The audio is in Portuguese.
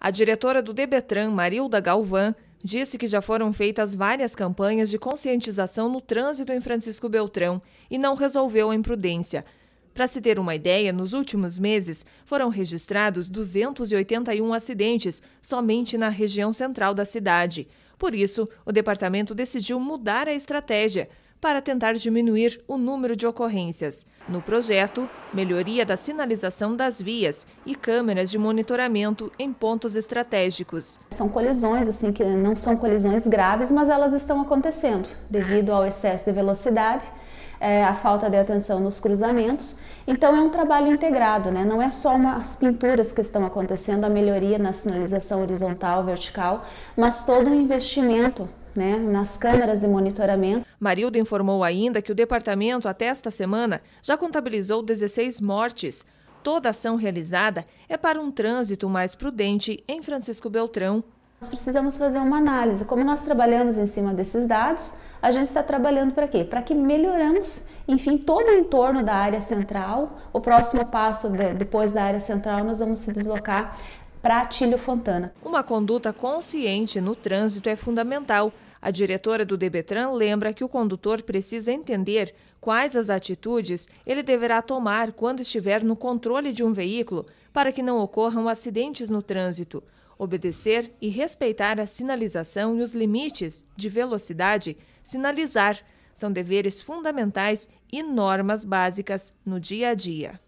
A diretora do Debetran, Marilda Galvão, disse que já foram feitas várias campanhas de conscientização no trânsito em Francisco Beltrão e não resolveu a imprudência. Para se ter uma ideia, nos últimos meses foram registrados 281 acidentes somente na região central da cidade. Por isso, o departamento decidiu mudar a estratégia para tentar diminuir o número de ocorrências. No projeto, melhoria da sinalização das vias e câmeras de monitoramento em pontos estratégicos. São colisões, assim, que não são colisões graves, mas elas estão acontecendo devido ao excesso de velocidade. É, a falta de atenção nos cruzamentos. Então é um trabalho integrado, né? não é só uma, as pinturas que estão acontecendo, a melhoria na sinalização horizontal, vertical, mas todo o um investimento né, nas câmeras de monitoramento Marilda informou ainda que o departamento, até esta semana, já contabilizou 16 mortes. Toda ação realizada é para um trânsito mais prudente em Francisco Beltrão. Nós precisamos fazer uma análise. Como nós trabalhamos em cima desses dados, a gente está trabalhando para quê? Para que melhoramos, enfim, todo o entorno da área central. O próximo passo, de, depois da área central, nós vamos se deslocar para Atílio Fontana. Uma conduta consciente no trânsito é fundamental a diretora do Debetran lembra que o condutor precisa entender quais as atitudes ele deverá tomar quando estiver no controle de um veículo para que não ocorram acidentes no trânsito. Obedecer e respeitar a sinalização e os limites de velocidade, sinalizar, são deveres fundamentais e normas básicas no dia a dia.